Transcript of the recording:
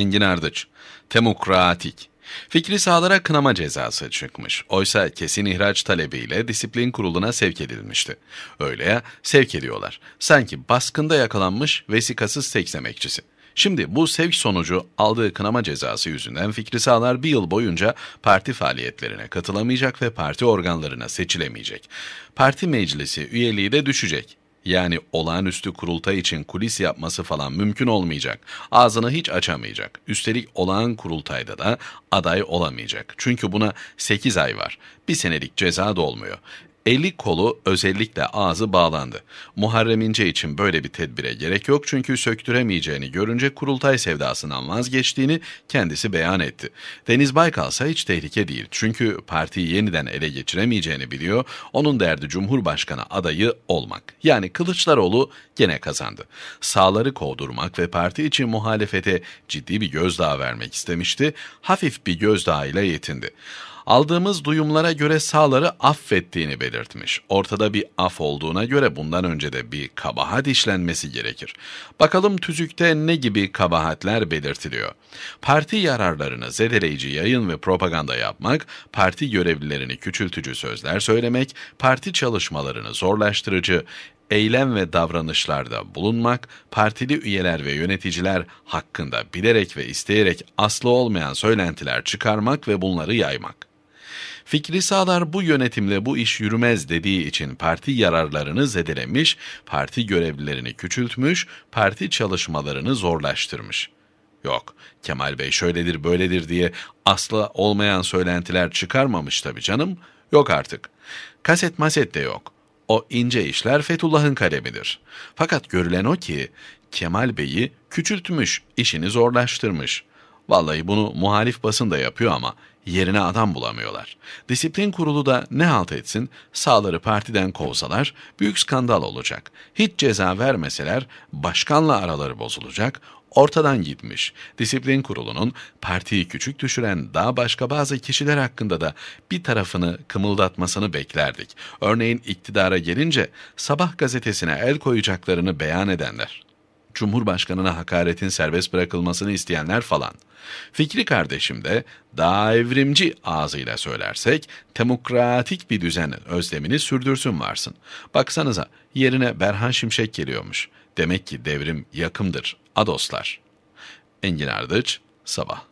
Engin Ardıç. Demokratik. Fikri sağlara kınama cezası çıkmış. Oysa kesin ihraç talebiyle disiplin kuruluna sevk edilmişti. Öyle ya sevk ediyorlar. Sanki baskında yakalanmış vesikasız seks emekçisi. Şimdi bu sevk sonucu aldığı kınama cezası yüzünden Fikri Sağlar bir yıl boyunca parti faaliyetlerine katılamayacak ve parti organlarına seçilemeyecek. Parti meclisi üyeliği de düşecek yani olağanüstü kurultay için kulis yapması falan mümkün olmayacak. Ağzını hiç açamayacak. Üstelik olağan kurultayda da aday olamayacak. Çünkü buna 8 ay var. Bir senelik ceza da olmuyor. Eli kolu özellikle ağzı bağlandı. Muharrem İnce için böyle bir tedbire gerek yok çünkü söktüremeyeceğini görünce kurultay sevdasından vazgeçtiğini kendisi beyan etti. Deniz Baykal ise hiç tehlike değil çünkü partiyi yeniden ele geçiremeyeceğini biliyor. Onun derdi Cumhurbaşkanı adayı olmak. Yani Kılıçdaroğlu gene kazandı. Sağları kovdurmak ve parti için muhalefete ciddi bir gözdağı vermek istemişti. Hafif bir gözdağıyla yetindi. Aldığımız duyumlara göre sağları affettiğini belirtmiş. Ortada bir af olduğuna göre bundan önce de bir kabahat işlenmesi gerekir. Bakalım tüzükte ne gibi kabahatler belirtiliyor. Parti yararlarını zedeleyici yayın ve propaganda yapmak, parti görevlilerini küçültücü sözler söylemek, parti çalışmalarını zorlaştırıcı, eylem ve davranışlarda bulunmak, partili üyeler ve yöneticiler hakkında bilerek ve isteyerek aslı olmayan söylentiler çıkarmak ve bunları yaymak. Fikri Sağlar bu yönetimle bu iş yürümez dediği için parti yararlarını zedelemiş, parti görevlilerini küçültmüş, parti çalışmalarını zorlaştırmış. Yok, Kemal Bey şöyledir böyledir diye asla olmayan söylentiler çıkarmamış tabii canım. Yok artık. Kaset maset de yok. O ince işler Fethullah'ın kalemidir. Fakat görülen o ki Kemal Bey'i küçültmüş, işini zorlaştırmış. Vallahi bunu muhalif basın da yapıyor ama yerine adam bulamıyorlar. Disiplin kurulu da ne halt etsin sağları partiden kovsalar büyük skandal olacak. Hiç ceza vermeseler başkanla araları bozulacak, ortadan gitmiş. Disiplin kurulunun partiyi küçük düşüren daha başka bazı kişiler hakkında da bir tarafını kımıldatmasını beklerdik. Örneğin iktidara gelince sabah gazetesine el koyacaklarını beyan edenler. Cumhurbaşkanına hakaretin serbest bırakılmasını isteyenler falan. Fikri kardeşim de daha evrimci ağzıyla söylersek demokratik bir düzen özlemini sürdürsün varsın. Baksanıza yerine Berhan Şimşek geliyormuş. Demek ki devrim yakımdır. Adoslar. Engin Ardıç, Sabah.